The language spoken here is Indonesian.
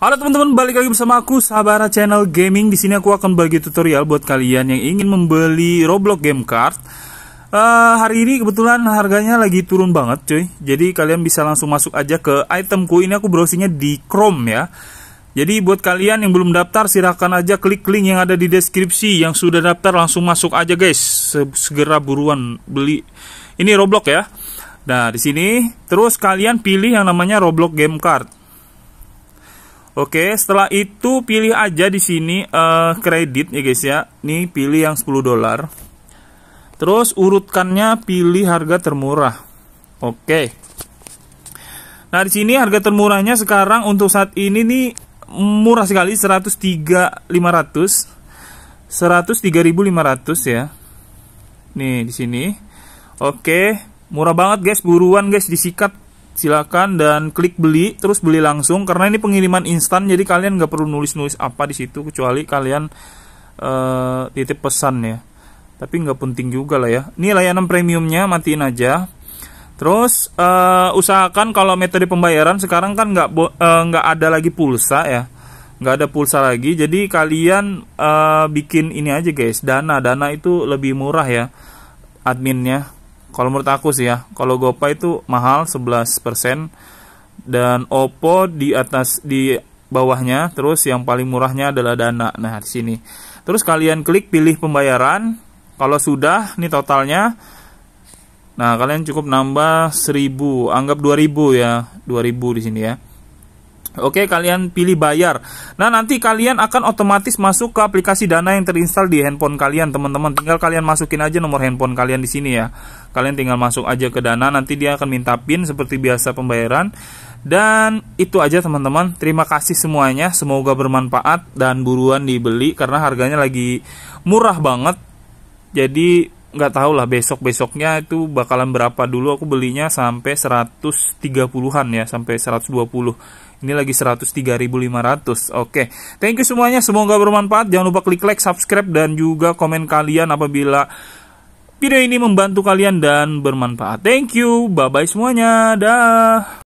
Halo teman-teman, balik lagi bersama aku Sabara Channel Gaming. Di sini aku akan bagi tutorial buat kalian yang ingin membeli Roblox game card. Uh, hari ini kebetulan harganya lagi turun banget, cuy. Jadi kalian bisa langsung masuk aja ke itemku. Ini aku browsingnya di Chrome ya. Jadi buat kalian yang belum daftar silahkan aja klik link yang ada di deskripsi Yang sudah daftar langsung masuk aja guys Segera buruan beli Ini Roblox ya Nah di sini terus kalian pilih yang namanya Roblox Game Card Oke, setelah itu pilih aja di sini uh, kredit ya guys ya. Nih pilih yang 10 dolar. Terus urutkannya pilih harga termurah. Oke. Nah, di sini harga termurahnya sekarang untuk saat ini nih murah sekali 103.500. 103.500 ya. Nih di sini. Oke, murah banget guys, buruan guys disikat silakan dan klik beli terus beli langsung karena ini pengiriman instan jadi kalian nggak perlu nulis-nulis apa di situ kecuali kalian uh, titip pesan ya tapi nggak penting juga lah ya ini layanan premiumnya matiin aja Terus uh, usahakan kalau metode pembayaran sekarang kan nggak eh, nggak uh, ada lagi pulsa ya, nggak ada pulsa lagi. Jadi kalian uh, bikin ini aja guys, dana dana itu lebih murah ya adminnya. Kalau menurut aku sih ya, kalau GoPay itu mahal 11% dan Oppo di atas di bawahnya, terus yang paling murahnya adalah Dana. Nah, di sini. Terus kalian klik pilih pembayaran. Kalau sudah, ini totalnya. Nah, kalian cukup nambah 1000, anggap 2000 ya, 2000 di sini ya. Oke, kalian pilih bayar. Nah, nanti kalian akan otomatis masuk ke aplikasi Dana yang terinstal di handphone kalian, teman-teman. Tinggal kalian masukin aja nomor handphone kalian di sini ya. Kalian tinggal masuk aja ke Dana, nanti dia akan minta PIN seperti biasa pembayaran. Dan itu aja teman-teman. Terima kasih semuanya. Semoga bermanfaat dan buruan dibeli karena harganya lagi murah banget. Jadi nggak tahu lah besok besoknya itu bakalan berapa dulu aku belinya sampai 130-an ya sampai 120 ini lagi 103.500 oke thank you semuanya semoga bermanfaat jangan lupa klik like subscribe dan juga komen kalian apabila video ini membantu kalian dan bermanfaat thank you bye bye semuanya dah